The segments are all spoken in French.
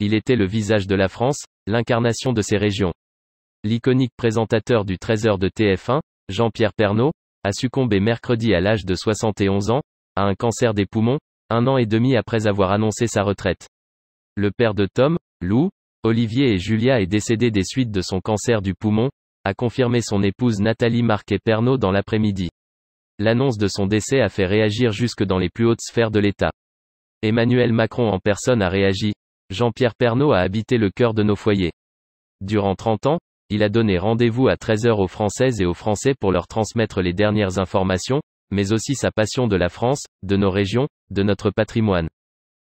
Il était le visage de la France, l'incarnation de ses régions. L'iconique présentateur du 13h de TF1, Jean-Pierre Pernaud, a succombé mercredi à l'âge de 71 ans, à un cancer des poumons, un an et demi après avoir annoncé sa retraite. Le père de Tom, Lou, Olivier et Julia est décédé des suites de son cancer du poumon, a confirmé son épouse Nathalie Marquet-Pernaud dans l'après-midi. L'annonce de son décès a fait réagir jusque dans les plus hautes sphères de l'État. Emmanuel Macron en personne a réagi, Jean-Pierre Pernaud a habité le cœur de nos foyers. Durant 30 ans, il a donné rendez-vous à 13h aux Françaises et aux Français pour leur transmettre les dernières informations, mais aussi sa passion de la France, de nos régions, de notre patrimoine.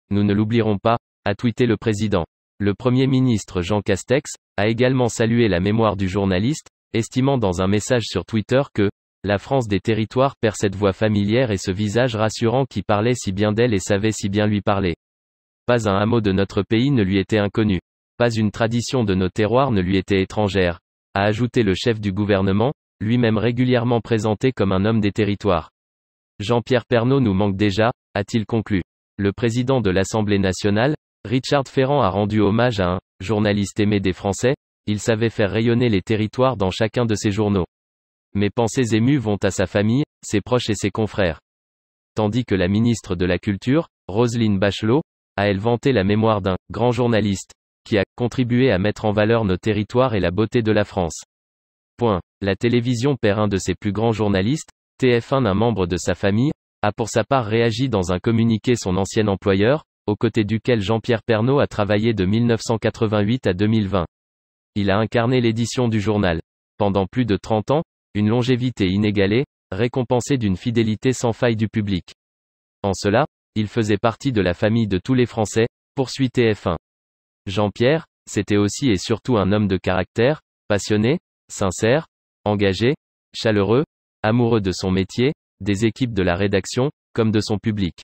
Nous ne l'oublierons pas, a tweeté le président. Le Premier ministre Jean Castex a également salué la mémoire du journaliste, estimant dans un message sur Twitter que la France des territoires perd cette voix familière et ce visage rassurant qui parlait si bien d'elle et savait si bien lui parler. Pas un hameau de notre pays ne lui était inconnu. Pas une tradition de nos terroirs ne lui était étrangère. A ajouté le chef du gouvernement, lui-même régulièrement présenté comme un homme des territoires. Jean-Pierre Pernaud nous manque déjà, a-t-il conclu. Le président de l'Assemblée nationale, Richard Ferrand a rendu hommage à un journaliste aimé des Français, il savait faire rayonner les territoires dans chacun de ses journaux. Mes pensées émues vont à sa famille, ses proches et ses confrères. Tandis que la ministre de la Culture, Roselyne Bachelot, a elle vanté la mémoire d'un grand journaliste, qui a contribué à mettre en valeur nos territoires et la beauté de la France. La télévision perd un de ses plus grands journalistes, TF1 d'un membre de sa famille, a pour sa part réagi dans un communiqué son ancien employeur, aux côtés duquel Jean-Pierre Pernaud a travaillé de 1988 à 2020. Il a incarné l'édition du journal. Pendant plus de 30 ans, une longévité inégalée, récompensée d'une fidélité sans faille du public. En cela, il faisait partie de la famille de tous les Français, poursuit TF1. Jean-Pierre, c'était aussi et surtout un homme de caractère, passionné, sincère, engagé, chaleureux, amoureux de son métier, des équipes de la rédaction, comme de son public.